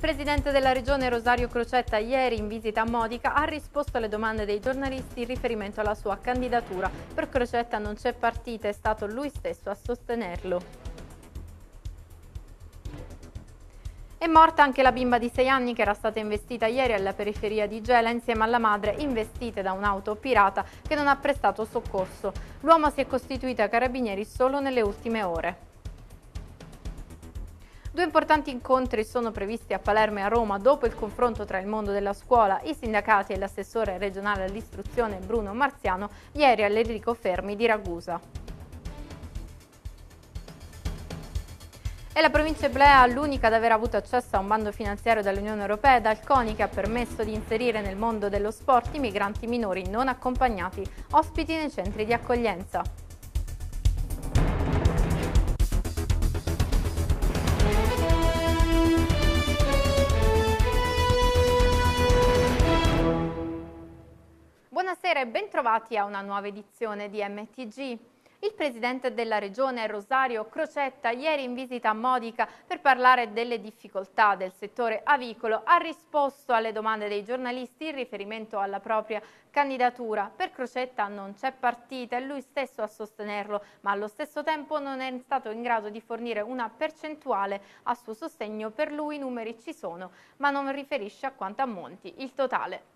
Il presidente della regione Rosario Crocetta ieri in visita a Modica ha risposto alle domande dei giornalisti in riferimento alla sua candidatura. Per Crocetta non c'è partita, è stato lui stesso a sostenerlo. È morta anche la bimba di 6 anni che era stata investita ieri alla periferia di Gela insieme alla madre investite da un'auto pirata che non ha prestato soccorso. L'uomo si è costituito a carabinieri solo nelle ultime ore. Due importanti incontri sono previsti a Palermo e a Roma dopo il confronto tra il mondo della scuola, i sindacati e l'assessore regionale all'istruzione Bruno Marziano ieri all'Enrico Fermi di Ragusa. È la provincia eblea l'unica ad aver avuto accesso a un bando finanziario dall'Unione Europea e dal CONI che ha permesso di inserire nel mondo dello sport i migranti minori non accompagnati, ospiti nei centri di accoglienza. e bentrovati a una nuova edizione di MTG. Il presidente della regione Rosario Crocetta ieri in visita a Modica per parlare delle difficoltà del settore avicolo ha risposto alle domande dei giornalisti in riferimento alla propria candidatura. Per Crocetta non c'è partita, è lui stesso a sostenerlo, ma allo stesso tempo non è stato in grado di fornire una percentuale a suo sostegno. Per lui i numeri ci sono, ma non riferisce a quanto ammonti il totale.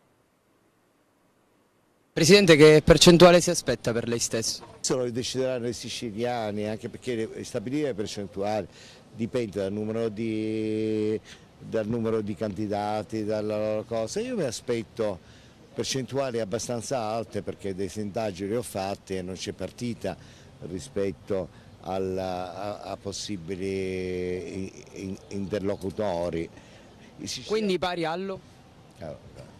Presidente, che percentuale si aspetta per lei stesso? Sono decideranno i siciliani, anche perché stabilire le percentuali dipende dal numero di, dal numero di candidati, dalla loro cosa. Io mi aspetto percentuali abbastanza alte perché dei sondaggi li ho fatti e non c'è partita rispetto alla, a, a, possibili interlocutori. Quindi pari allo? Eh, allora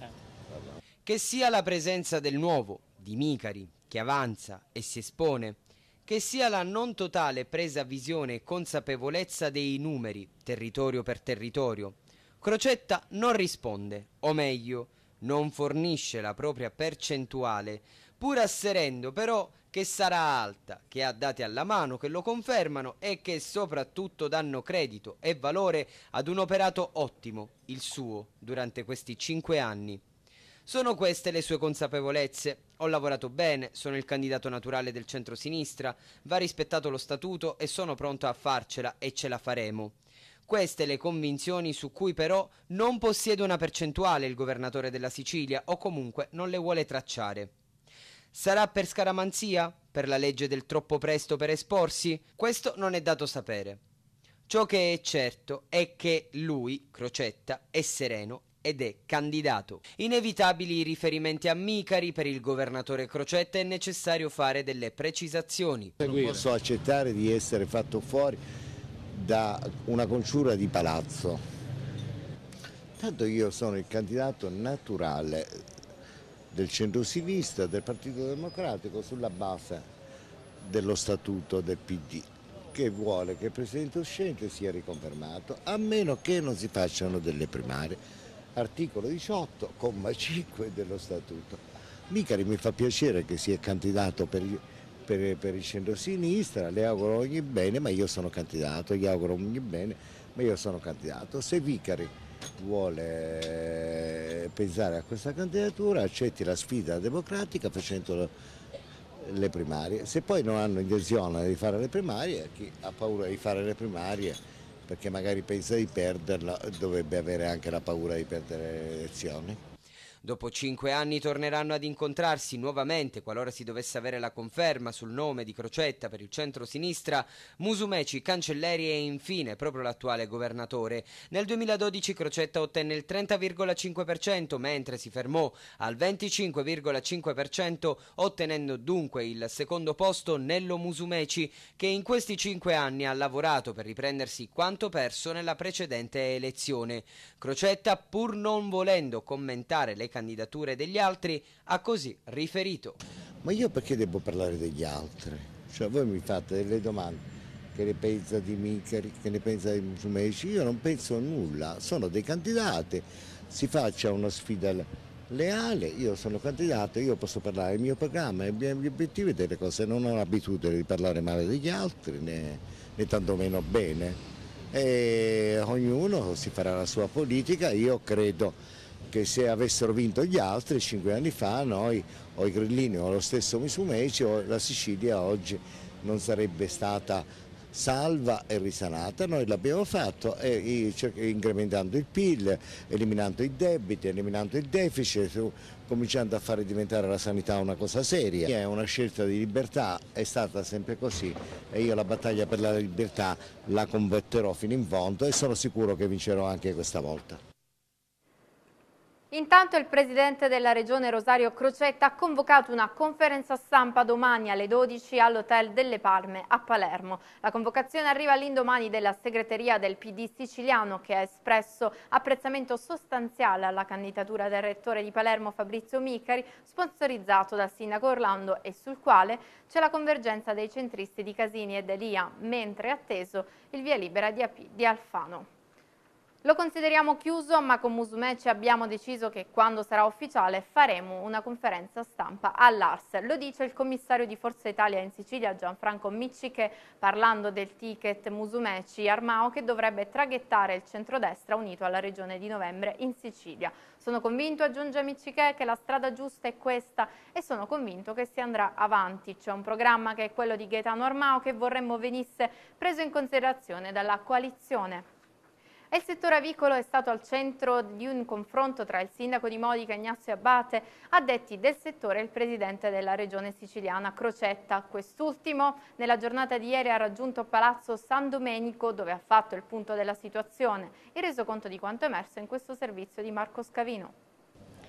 che sia la presenza del nuovo, di Micari, che avanza e si espone, che sia la non totale presa visione e consapevolezza dei numeri, territorio per territorio, Crocetta non risponde, o meglio, non fornisce la propria percentuale, pur asserendo però che sarà alta, che ha dati alla mano che lo confermano e che soprattutto danno credito e valore ad un operato ottimo, il suo, durante questi cinque anni. Sono queste le sue consapevolezze. Ho lavorato bene, sono il candidato naturale del centro-sinistra, va rispettato lo statuto e sono pronto a farcela e ce la faremo. Queste le convinzioni su cui però non possiede una percentuale il governatore della Sicilia o comunque non le vuole tracciare. Sarà per scaramanzia? Per la legge del troppo presto per esporsi? Questo non è dato sapere. Ciò che è certo è che lui, Crocetta, è sereno ed è candidato. Inevitabili riferimenti a Micari, per il governatore Crocetta è necessario fare delle precisazioni. Non posso accettare di essere fatto fuori da una conciura di palazzo. Tanto io sono il candidato naturale del centrosinistra, del Partito Democratico sulla base dello statuto del PD che vuole che il Presidente uscente sia riconfermato a meno che non si facciano delle primarie articolo 18, comma 5 dello Statuto. Micari mi fa piacere che sia candidato per, per, per il centro-sinistra, le auguro ogni bene, ma io sono candidato, gli auguro ogni bene, ma io sono candidato. Se Vicari vuole pensare a questa candidatura accetti la sfida democratica facendo le primarie. Se poi non hanno intenzione di fare le primarie, chi ha paura di fare le primarie perché magari pensa di perderla, dovrebbe avere anche la paura di perdere le elezioni. Dopo cinque anni torneranno ad incontrarsi nuovamente qualora si dovesse avere la conferma sul nome di Crocetta per il centro-sinistra, Musumeci, Cancelleri e infine proprio l'attuale governatore. Nel 2012 Crocetta ottenne il 30,5% mentre si fermò al 25,5% ottenendo dunque il secondo posto Nello Musumeci che in questi cinque anni ha lavorato per riprendersi quanto perso nella precedente elezione. Crocetta pur non volendo commentare le candidature degli altri, ha così riferito. Ma io perché devo parlare degli altri? Cioè voi mi fate delle domande, che ne pensa di Micheri, che ne pensa di Musumeci, io non penso a nulla, sono dei candidati, si faccia una sfida leale, io sono candidato, io posso parlare del mio programma, dei miei obiettivi, delle cose, non ho l'abitudine di parlare male degli altri, né, né tantomeno bene. E ognuno si farà la sua politica, io credo che se avessero vinto gli altri cinque anni fa noi o i Grillini o lo stesso Misumeci o la Sicilia oggi non sarebbe stata salva e risanata, noi l'abbiamo fatto eh, incrementando il PIL, eliminando i debiti, eliminando il deficit, cominciando a fare diventare la sanità una cosa seria. È una scelta di libertà, è stata sempre così e io la battaglia per la libertà la combatterò fino in fondo e sono sicuro che vincerò anche questa volta. Intanto il presidente della regione Rosario Crocetta ha convocato una conferenza stampa domani alle 12 all'Hotel delle Palme a Palermo. La convocazione arriva all'indomani della segreteria del PD siciliano che ha espresso apprezzamento sostanziale alla candidatura del rettore di Palermo Fabrizio Micari, sponsorizzato dal sindaco Orlando e sul quale c'è la convergenza dei centristi di Casini e Delia, mentre è atteso il via libera di Alfano. Lo consideriamo chiuso, ma con Musumeci abbiamo deciso che quando sarà ufficiale faremo una conferenza stampa all'Ars. Lo dice il commissario di Forza Italia in Sicilia, Gianfranco Micci, che parlando del ticket Musumeci Armao che dovrebbe traghettare il centrodestra unito alla regione di novembre in Sicilia. Sono convinto, aggiunge Micci, che la strada giusta è questa e sono convinto che si andrà avanti. C'è un programma che è quello di Gaetano Armao che vorremmo venisse preso in considerazione dalla coalizione. E il settore avicolo è stato al centro di un confronto tra il sindaco di Modica Ignazio Abate, addetti del settore e il presidente della regione siciliana Crocetta. Quest'ultimo nella giornata di ieri ha raggiunto Palazzo San Domenico dove ha fatto il punto della situazione. e reso conto di quanto emerso in questo servizio di Marco Scavino.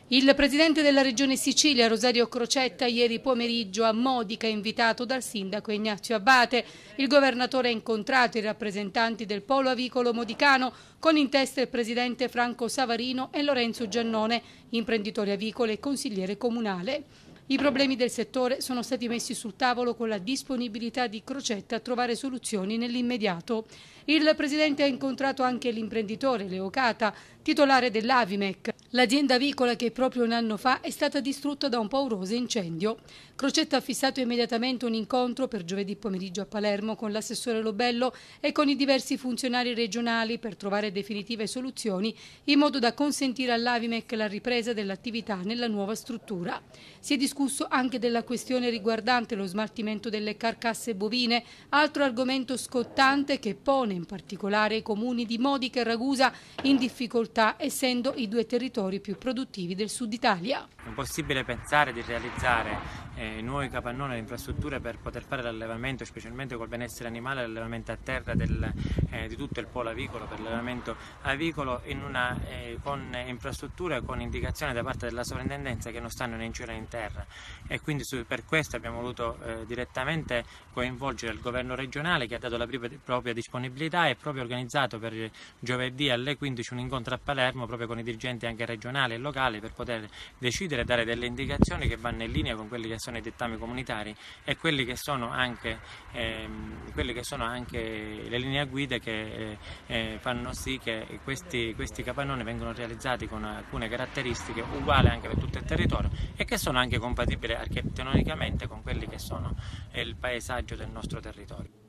Il presidente della regione Sicilia, Rosario Crocetta, ieri pomeriggio a Modica, invitato dal sindaco Ignazio Abbate. Il governatore ha incontrato i rappresentanti del polo avicolo modicano, con in testa il presidente Franco Savarino e Lorenzo Giannone, imprenditore avicolo e consigliere comunale. I problemi del settore sono stati messi sul tavolo con la disponibilità di Crocetta a trovare soluzioni nell'immediato. Il Presidente ha incontrato anche l'imprenditore Leocata, titolare dell'Avimec. L'azienda avicola che proprio un anno fa è stata distrutta da un pauroso incendio. Crocetta ha fissato immediatamente un incontro per giovedì pomeriggio a Palermo con l'assessore Lobello e con i diversi funzionari regionali per trovare definitive soluzioni in modo da consentire all'Avimec la ripresa dell'attività nella nuova struttura. Si è discusso anche della questione riguardante lo smaltimento delle carcasse bovine, altro argomento scottante che pone in particolare i comuni di Modica e Ragusa in difficoltà essendo i due territori territori più produttivi del sud Italia. È impossibile pensare di realizzare eh, nuovi capannoni e infrastrutture per poter fare l'allevamento, specialmente col benessere animale, l'allevamento a terra del, eh, di tutto il polo avicolo per l'allevamento avicolo in una, eh, con infrastrutture e con indicazioni da parte della sovrintendenza che non stanno né in cielo né in terra e quindi su, per questo abbiamo voluto eh, direttamente coinvolgere il governo regionale che ha dato la propria disponibilità e proprio organizzato per giovedì alle 15 un incontro a Palermo proprio con i dirigenti anche regionali e locali per poter decidere decidere dare delle indicazioni che vanno in linea con quelli che sono i dettami comunitari e quelli che sono anche, ehm, che sono anche le linee guida che eh, eh, fanno sì che questi, questi capannoni vengano realizzati con alcune caratteristiche uguali anche per tutto il territorio e che sono anche compatibili architettonicamente con quelli che sono eh, il paesaggio del nostro territorio.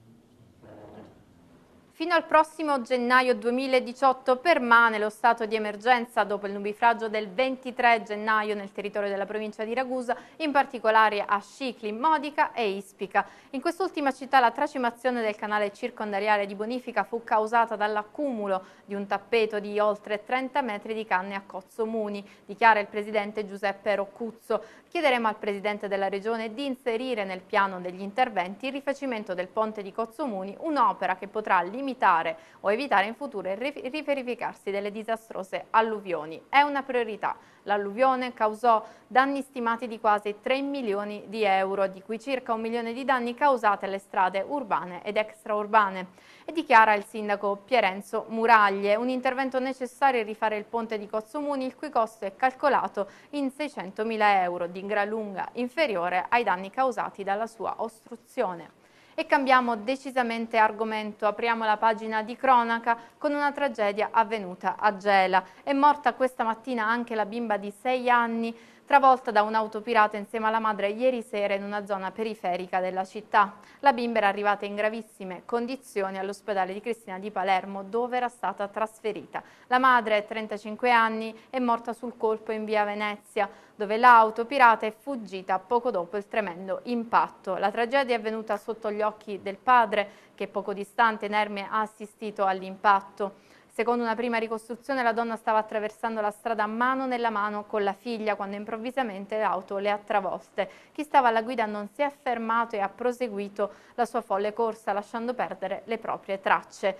Fino al prossimo gennaio 2018 permane lo stato di emergenza dopo il nubifragio del 23 gennaio nel territorio della provincia di Ragusa, in particolare a Scicli, Modica e Ispica. In quest'ultima città la tracimazione del canale circondariale di Bonifica fu causata dall'accumulo di un tappeto di oltre 30 metri di canne a Cozzo Muni, dichiara il presidente Giuseppe Roccuzzo chiederemo al Presidente della Regione di inserire nel piano degli interventi il rifacimento del ponte di Cozzomuni, un'opera che potrà limitare o evitare in futuro il riferificarsi delle disastrose alluvioni. È una priorità L'alluvione causò danni stimati di quasi 3 milioni di euro, di cui circa un milione di danni causati alle strade urbane ed extraurbane. E dichiara il sindaco Pierenzo Muraglie, un intervento necessario è rifare il ponte di Cozzomuni, il cui costo è calcolato in 600 mila euro, di gran lunga inferiore ai danni causati dalla sua ostruzione. E cambiamo decisamente argomento, apriamo la pagina di cronaca con una tragedia avvenuta a Gela. È morta questa mattina anche la bimba di 6 anni travolta da un'auto pirata insieme alla madre ieri sera in una zona periferica della città. La bimba era arrivata in gravissime condizioni all'ospedale di Cristina di Palermo dove era stata trasferita. La madre, 35 anni, è morta sul colpo in via Venezia dove l'auto pirata è fuggita poco dopo il tremendo impatto. La tragedia è avvenuta sotto gli occhi del padre che poco distante, inerme, ha assistito all'impatto. Secondo una prima ricostruzione la donna stava attraversando la strada mano nella mano con la figlia quando improvvisamente l'auto le ha travolte. Chi stava alla guida non si è fermato e ha proseguito la sua folle corsa lasciando perdere le proprie tracce.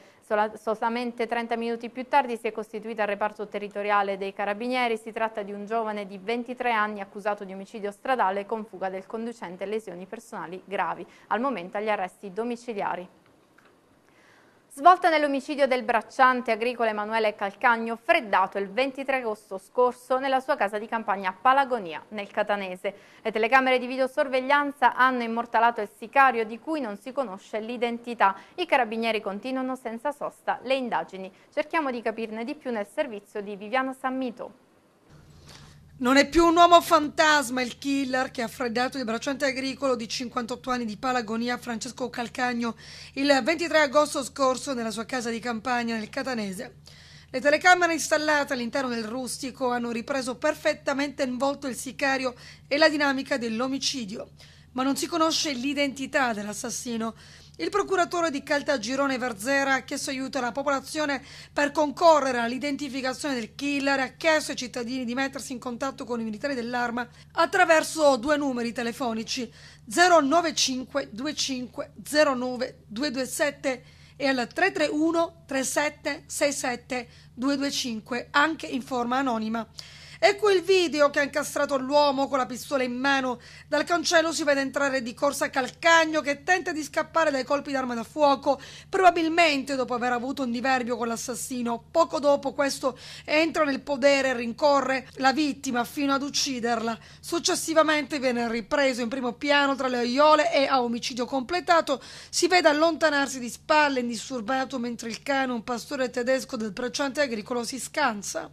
Solamente 30 minuti più tardi si è costituita al reparto territoriale dei carabinieri. Si tratta di un giovane di 23 anni accusato di omicidio stradale con fuga del conducente e lesioni personali gravi. Al momento agli arresti domiciliari svolta nell'omicidio del bracciante agricolo Emanuele Calcagno, freddato il 23 agosto scorso nella sua casa di campagna Palagonia, nel Catanese. Le telecamere di videosorveglianza hanno immortalato il sicario di cui non si conosce l'identità. I carabinieri continuano senza sosta le indagini. Cerchiamo di capirne di più nel servizio di Viviana Sammito. Non è più un uomo fantasma il killer che ha freddato il bracciante agricolo di 58 anni di Palagonia Francesco Calcagno il 23 agosto scorso nella sua casa di campagna nel Catanese. Le telecamere installate all'interno del rustico hanno ripreso perfettamente in volto il sicario e la dinamica dell'omicidio, ma non si conosce l'identità dell'assassino. Il procuratore di Caltagirone Verzera ha chiesto aiuto alla popolazione per concorrere all'identificazione del killer e ha chiesto ai cittadini di mettersi in contatto con i militari dell'arma attraverso due numeri telefonici 095 25 09 227 e al 331 37 67 225 anche in forma anonima. E il video che ha incastrato l'uomo con la pistola in mano. Dal cancello si vede entrare di corsa Calcagno che tenta di scappare dai colpi d'arma da fuoco, probabilmente dopo aver avuto un diverbio con l'assassino. Poco dopo questo entra nel podere e rincorre la vittima fino ad ucciderla. Successivamente viene ripreso in primo piano tra le aiole e a omicidio completato si vede allontanarsi di spalle indisturbato mentre il cane, un pastore tedesco del bracciante agricolo, si scansa.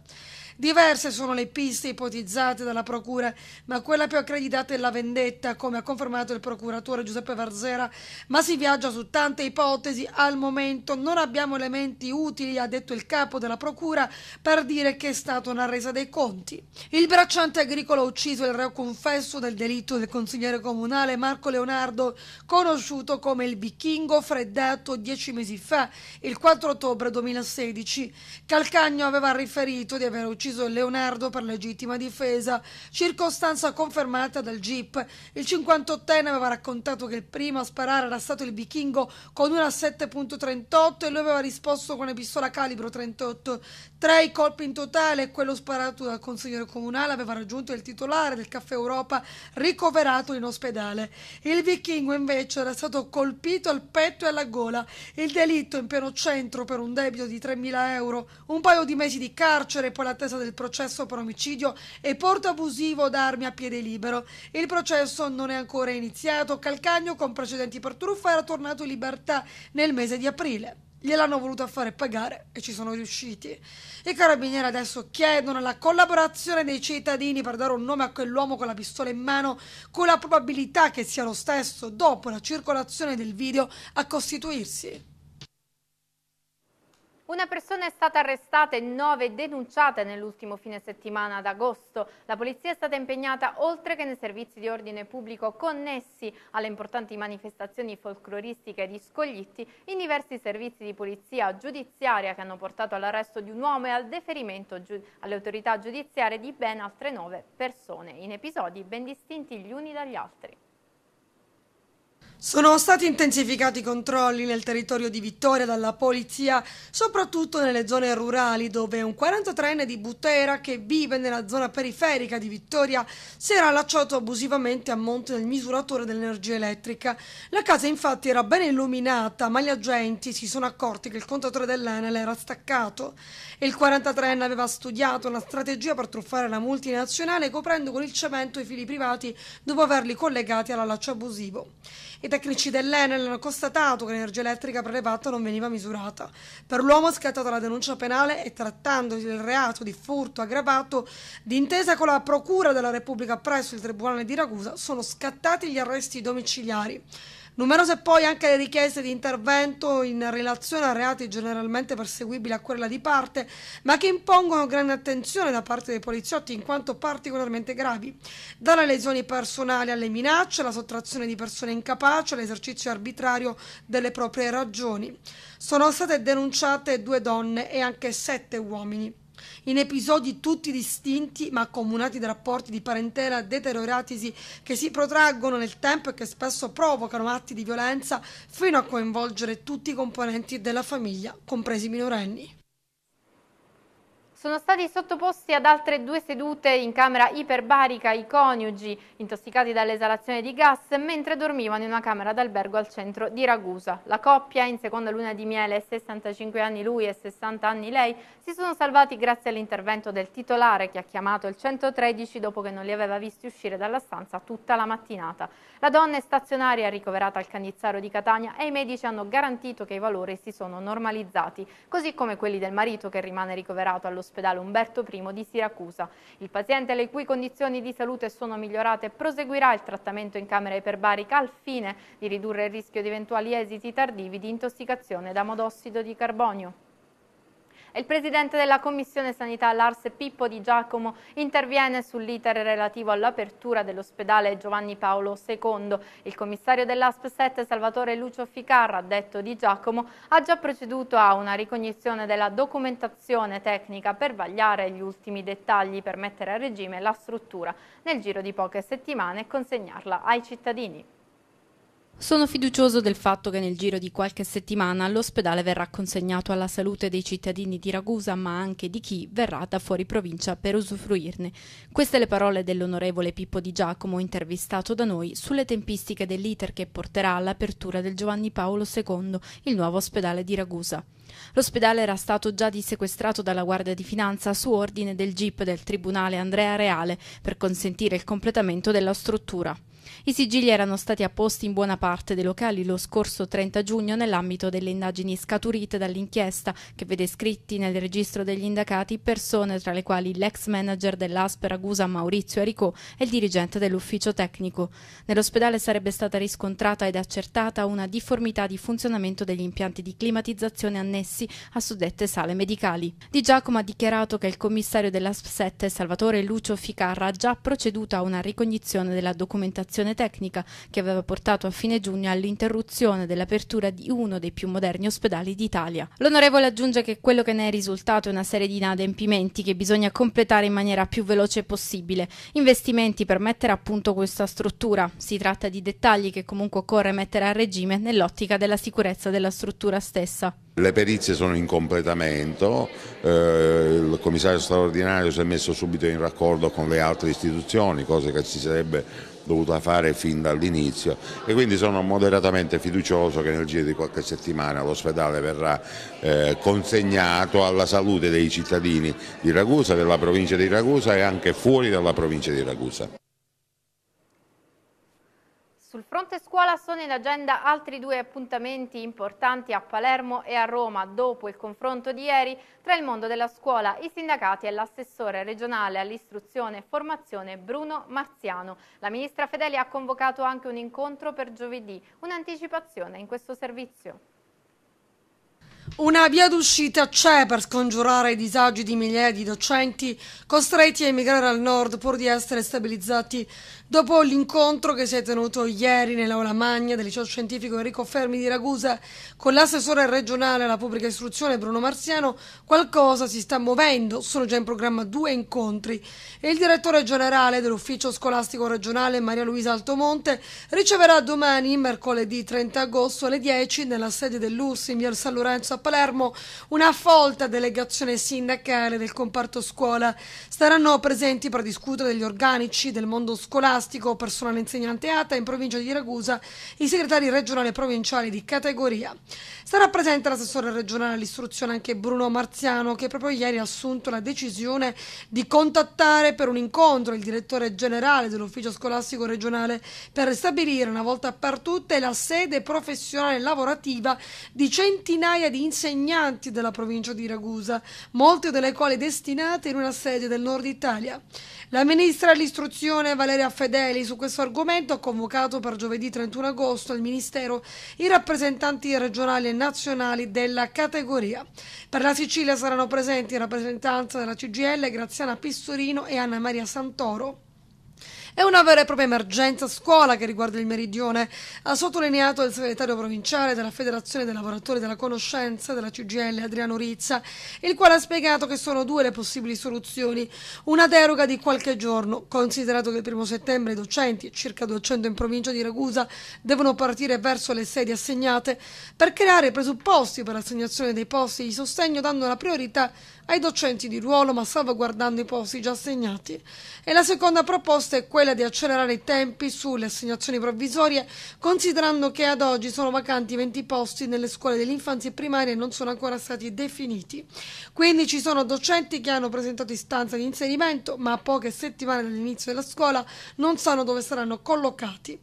Diverse sono le piste ipotizzate dalla procura, ma quella più accreditata è la vendetta, come ha confermato il procuratore Giuseppe Varzera, ma si viaggia su tante ipotesi al momento, non abbiamo elementi utili, ha detto il capo della procura, per dire che è stata una resa dei conti. Il bracciante agricolo ha ucciso il reo confesso del delitto del consigliere comunale Marco Leonardo, conosciuto come il bichingo freddato dieci mesi fa, il 4 ottobre 2016. Calcagno aveva riferito di aver ucciso ucciso Leonardo per legittima difesa, circostanza confermata dal GIP. Il 58enne aveva raccontato che il primo a sparare era stato il bichingo con una 7.38 e lui aveva risposto con una pistola calibro 38. Tre i colpi in totale e quello sparato dal consigliere comunale aveva raggiunto il titolare del Caffè Europa ricoverato in ospedale. Il vichingo invece era stato colpito al petto e alla gola. Il delitto in pieno centro per un debito di 3.000 euro, un paio di mesi di carcere e poi la testa attesa del processo per omicidio e porto abusivo d'armi a piede libero. Il processo non è ancora iniziato. Calcagno, con precedenti per truffa, era tornato in libertà nel mese di aprile gliel'hanno voluta fare pagare e ci sono riusciti. I carabinieri adesso chiedono la collaborazione dei cittadini per dare un nome a quell'uomo con la pistola in mano, con la probabilità che sia lo stesso dopo la circolazione del video a costituirsi. Una persona è stata arrestata e nove denunciate nell'ultimo fine settimana ad agosto. La polizia è stata impegnata oltre che nei servizi di ordine pubblico connessi alle importanti manifestazioni folcloristiche di Scoglitti in diversi servizi di polizia giudiziaria che hanno portato all'arresto di un uomo e al deferimento alle autorità giudiziarie di ben altre nove persone, in episodi ben distinti gli uni dagli altri. Sono stati intensificati i controlli nel territorio di Vittoria dalla polizia, soprattutto nelle zone rurali dove un 43enne di Butera che vive nella zona periferica di Vittoria si era allacciato abusivamente a monte del misuratore dell'energia elettrica. La casa infatti era ben illuminata, ma gli agenti si sono accorti che il contatore dell'Enel era staccato. Il 43enne aveva studiato una strategia per truffare la multinazionale coprendo con il cemento i fili privati dopo averli collegati all'allaccio abusivo. I tecnici dell'Enel hanno constatato che l'energia elettrica prelevata non veniva misurata. Per l'uomo è scattata la denuncia penale e trattandosi del reato di furto aggravato, d'intesa con la Procura della Repubblica presso il Tribunale di Ragusa, sono scattati gli arresti domiciliari. Numerose poi anche le richieste di intervento in relazione a reati generalmente perseguibili a quella di parte, ma che impongono grande attenzione da parte dei poliziotti in quanto particolarmente gravi, dalle lesioni personali alle minacce, alla sottrazione di persone incapaci, all'esercizio arbitrario delle proprie ragioni. Sono state denunciate due donne e anche sette uomini in episodi tutti distinti ma accomunati da rapporti di parentela deterioratisi che si protraggono nel tempo e che spesso provocano atti di violenza fino a coinvolgere tutti i componenti della famiglia, compresi i minorenni sono stati sottoposti ad altre due sedute in camera iperbarica i coniugi, intossicati dall'esalazione di gas, mentre dormivano in una camera d'albergo al centro di Ragusa. La coppia, in seconda luna di miele, 65 anni lui e 60 anni lei, si sono salvati grazie all'intervento del titolare che ha chiamato il 113 dopo che non li aveva visti uscire dalla stanza tutta la mattinata. La donna è stazionaria ricoverata al Cannizzaro di Catania e i medici hanno garantito che i valori si sono normalizzati, così come quelli del marito che rimane ricoverato all'ospedale dell'ospedale Umberto I di Siracusa. Il paziente, le cui condizioni di salute sono migliorate, proseguirà il trattamento in camera iperbarica al fine di ridurre il rischio di eventuali esiti tardivi di intossicazione da modossido di carbonio. Il presidente della Commissione Sanità Lars Pippo Di Giacomo interviene sull'iter relativo all'apertura dell'ospedale Giovanni Paolo II. Il commissario dell'ASP 7 Salvatore Lucio Ficarra, detto Di Giacomo, ha già proceduto a una ricognizione della documentazione tecnica per vagliare gli ultimi dettagli per mettere a regime la struttura nel giro di poche settimane e consegnarla ai cittadini. Sono fiducioso del fatto che nel giro di qualche settimana l'ospedale verrà consegnato alla salute dei cittadini di Ragusa, ma anche di chi verrà da fuori provincia per usufruirne. Queste le parole dell'onorevole Pippo Di Giacomo, intervistato da noi, sulle tempistiche dell'iter che porterà all'apertura del Giovanni Paolo II, il nuovo ospedale di Ragusa. L'ospedale era stato già dissequestrato dalla Guardia di Finanza su ordine del GIP del Tribunale Andrea Reale per consentire il completamento della struttura. I sigilli erano stati apposti in buona parte dei locali lo scorso 30 giugno nell'ambito delle indagini scaturite dall'inchiesta che vede scritti nel registro degli indagati persone tra le quali l'ex manager dell'Aspera Gusa Maurizio Aricò e il dirigente dell'ufficio tecnico. Nell'ospedale sarebbe stata riscontrata ed accertata una difformità di funzionamento degli impianti di climatizzazione annessi a suddette sale medicali. Di Giacomo ha dichiarato che il commissario dell'ASP 7 Salvatore Lucio Ficarra ha già proceduto a una ricognizione della documentazione situazione tecnica che aveva portato a fine giugno all'interruzione dell'apertura di uno dei più moderni ospedali d'Italia. L'onorevole aggiunge che quello che ne è risultato è una serie di inadempimenti che bisogna completare in maniera più veloce possibile, investimenti per mettere a punto questa struttura. Si tratta di dettagli che comunque occorre mettere a regime nell'ottica della sicurezza della struttura stessa. Le perizie sono in completamento, eh, il commissario straordinario si è messo subito in raccordo con le altre istituzioni, cosa che ci sarebbe dovuta fare fin dall'inizio e quindi sono moderatamente fiducioso che nel giro di qualche settimana l'ospedale verrà eh, consegnato alla salute dei cittadini di Ragusa, della provincia di Ragusa e anche fuori dalla provincia di Ragusa. Sul fronte scuola sono in agenda altri due appuntamenti importanti a Palermo e a Roma dopo il confronto di ieri tra il mondo della scuola, i sindacati e l'assessore regionale all'istruzione e formazione Bruno Marziano. La ministra Fedeli ha convocato anche un incontro per giovedì, un'anticipazione in questo servizio. Una via d'uscita c'è per scongiurare i disagi di migliaia di docenti costretti a emigrare al nord pur di essere stabilizzati Dopo l'incontro che si è tenuto ieri nell'aula magna del liceo scientifico Enrico Fermi di Ragusa con l'assessore regionale alla pubblica istruzione Bruno Marziano, qualcosa si sta muovendo, sono già in programma due incontri e il direttore generale dell'ufficio scolastico regionale Maria Luisa Altomonte riceverà domani, mercoledì 30 agosto alle 10 nella sede dell'URSS in via San Lorenzo a Palermo, una folta delegazione sindacale del comparto scuola. Staranno presenti per discutere degli organici, del mondo scolastico, scolastico, personale insegnante ATA in provincia di Ragusa, i segretari regionali e provinciali di categoria. Sarà presente l'assessore regionale all'istruzione anche Bruno Marziano che proprio ieri ha assunto la decisione di contattare per un incontro il direttore generale dell'ufficio scolastico regionale per stabilire una volta per tutte la sede professionale e lavorativa di centinaia di insegnanti della provincia di Ragusa, molte delle quali destinate in una sede del nord Italia. La ministra dell'istruzione Valeria Federica Fedeli su questo argomento ha convocato per giovedì 31 agosto al Ministero i rappresentanti regionali e nazionali della categoria. Per la Sicilia saranno presenti in rappresentanza della CGL Graziana Pistorino e Anna Maria Santoro. È una vera e propria emergenza scuola che riguarda il meridione, ha sottolineato il segretario provinciale della Federazione dei lavoratori della conoscenza della CGL Adriano Rizza, il quale ha spiegato che sono due le possibili soluzioni. Una deroga di qualche giorno, considerato che il primo settembre i docenti, circa 200 in provincia di Ragusa, devono partire verso le sedi assegnate per creare i presupposti per l'assegnazione dei posti di sostegno dando la priorità ai docenti di ruolo ma salvaguardando i posti già assegnati e la seconda proposta è quella di accelerare i tempi sulle assegnazioni provvisorie considerando che ad oggi sono vacanti 20 posti nelle scuole dell'infanzia e primaria e non sono ancora stati definiti. Quindi ci sono docenti che hanno presentato istanza di inserimento ma a poche settimane dall'inizio della scuola non sanno dove saranno collocati.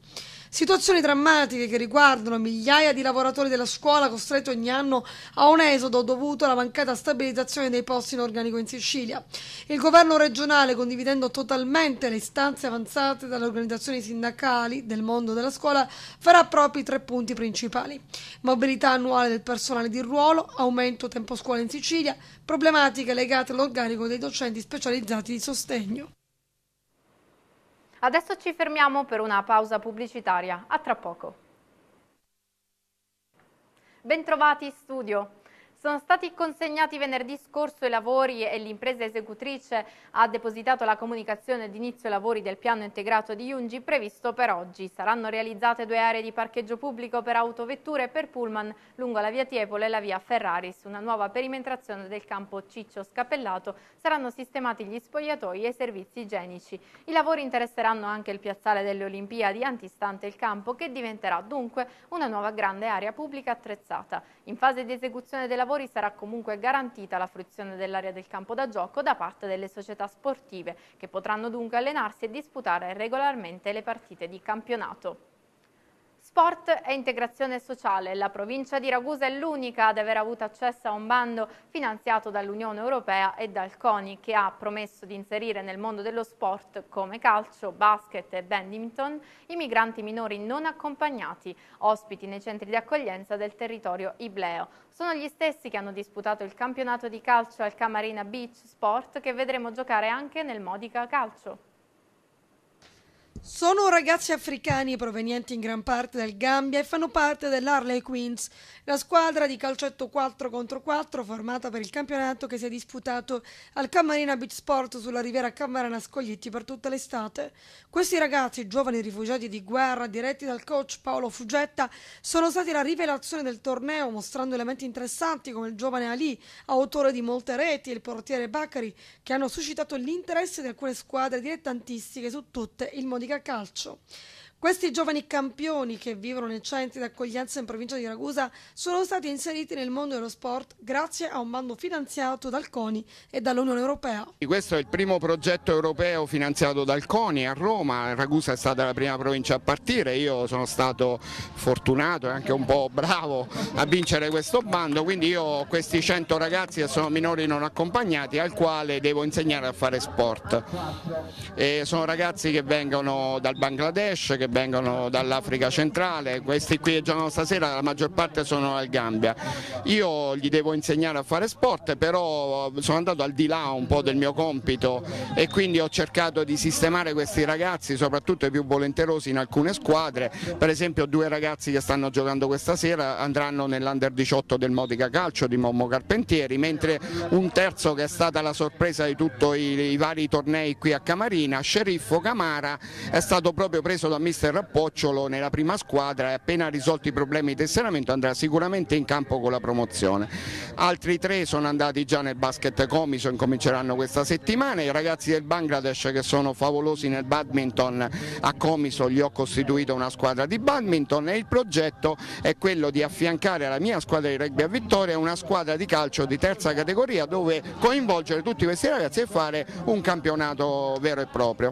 Situazioni drammatiche che riguardano migliaia di lavoratori della scuola costretti ogni anno a un esodo dovuto alla mancata stabilizzazione dei posti in organico in Sicilia. Il governo regionale, condividendo totalmente le istanze avanzate dalle organizzazioni sindacali del mondo della scuola, farà propri tre punti principali. Mobilità annuale del personale di ruolo, aumento tempo scuola in Sicilia, problematiche legate all'organico dei docenti specializzati di sostegno. Adesso ci fermiamo per una pausa pubblicitaria. A tra poco. Bentrovati in studio. Sono stati consegnati venerdì scorso i lavori e l'impresa esecutrice ha depositato la comunicazione d'inizio lavori del piano integrato di Iungi previsto per oggi. Saranno realizzate due aree di parcheggio pubblico per autovetture e per pullman lungo la via Tiepolo e la via Ferraris. Una nuova perimetrazione del campo Ciccio Scappellato saranno sistemati gli spogliatoi e i servizi igienici. I lavori interesseranno anche il piazzale delle Olimpiadi antistante il campo che diventerà dunque una nuova grande area pubblica attrezzata. In fase di esecuzione dei lavori lavori sarà comunque garantita la fruizione dell'area del campo da gioco da parte delle società sportive, che potranno dunque allenarsi e disputare regolarmente le partite di campionato. Sport e integrazione sociale. La provincia di Ragusa è l'unica ad aver avuto accesso a un bando finanziato dall'Unione Europea e dal CONI che ha promesso di inserire nel mondo dello sport come calcio, basket e badminton i migranti minori non accompagnati, ospiti nei centri di accoglienza del territorio ibleo. Sono gli stessi che hanno disputato il campionato di calcio al Camarina Beach Sport che vedremo giocare anche nel Modica Calcio. Sono ragazzi africani provenienti in gran parte dal Gambia e fanno parte dell'Harley Queens, la squadra di calcetto 4 contro 4 formata per il campionato che si è disputato al Camarina Beach Sport sulla riviera Camarana Scoglitti per tutta l'estate. Questi ragazzi, giovani rifugiati di guerra diretti dal coach Paolo Fugetta, sono stati la rivelazione del torneo mostrando elementi interessanti come il giovane Ali, autore di molte reti, e il portiere Baccari che hanno suscitato l'interesse di alcune squadre dilettantistiche su tutte il mondo Calcio. Questi giovani campioni che vivono nei centri d'accoglienza in provincia di Ragusa sono stati inseriti nel mondo dello sport grazie a un bando finanziato dal CONI e dall'Unione Europea. Questo è il primo progetto europeo finanziato dal CONI a Roma, Ragusa è stata la prima provincia a partire, io sono stato fortunato e anche un po' bravo a vincere questo bando, quindi io ho questi 100 ragazzi che sono minori non accompagnati al quale devo insegnare a fare sport. E sono ragazzi che vengono dal Bangladesh, che vengono dall'Africa centrale, questi qui che giocano stasera la maggior parte sono al Gambia. Io gli devo insegnare a fare sport, però sono andato al di là un po' del mio compito e quindi ho cercato di sistemare questi ragazzi, soprattutto i più volenterosi in alcune squadre, per esempio due ragazzi che stanno giocando questa sera andranno nell'Under 18 del Modica Calcio di Mommo Carpentieri, mentre un terzo che è stata la sorpresa di tutti i, i vari tornei qui a Camarina, Sceriffo Camara, è stato proprio preso da Mr. Rappocciolo nella prima squadra e appena risolto i problemi di tesseramento andrà sicuramente in campo con la promozione. Altri tre sono andati già nel basket comiso, incominceranno questa settimana, i ragazzi del Bangladesh che sono favolosi nel badminton a comiso gli ho costituito una squadra di badminton e il progetto è quello di affiancare alla mia squadra di rugby a Vittoria una squadra di calcio di terza categoria dove coinvolgere tutti questi ragazzi e fare un campionato vero e proprio.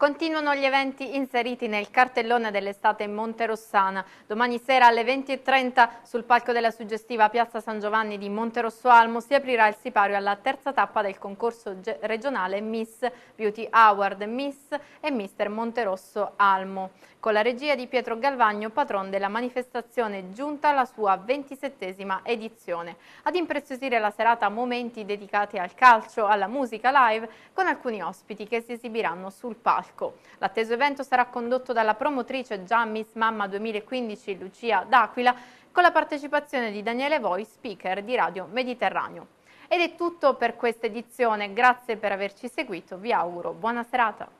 Continuano gli eventi inseriti nel cartellone dell'estate Monterossana. Domani sera alle 20.30 sul palco della suggestiva Piazza San Giovanni di Monterosso Almo si aprirà il sipario alla terza tappa del concorso regionale Miss Beauty Award Miss e Mister Monterosso Almo, con la regia di Pietro Galvagno, patron della manifestazione giunta alla sua 27esima edizione. Ad impreziosire la serata momenti dedicati al calcio, alla musica live, con alcuni ospiti che si esibiranno sul palco palco. L'atteso evento sarà condotto dalla promotrice già Miss Mamma 2015 Lucia D'Aquila con la partecipazione di Daniele Voi, speaker di Radio Mediterraneo. Ed è tutto per questa edizione, grazie per averci seguito, vi auguro buona serata.